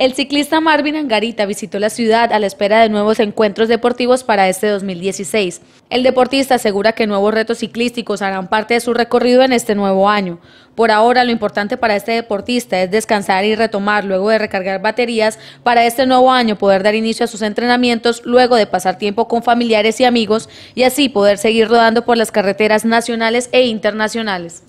El ciclista Marvin Angarita visitó la ciudad a la espera de nuevos encuentros deportivos para este 2016. El deportista asegura que nuevos retos ciclísticos harán parte de su recorrido en este nuevo año. Por ahora, lo importante para este deportista es descansar y retomar luego de recargar baterías para este nuevo año poder dar inicio a sus entrenamientos luego de pasar tiempo con familiares y amigos y así poder seguir rodando por las carreteras nacionales e internacionales.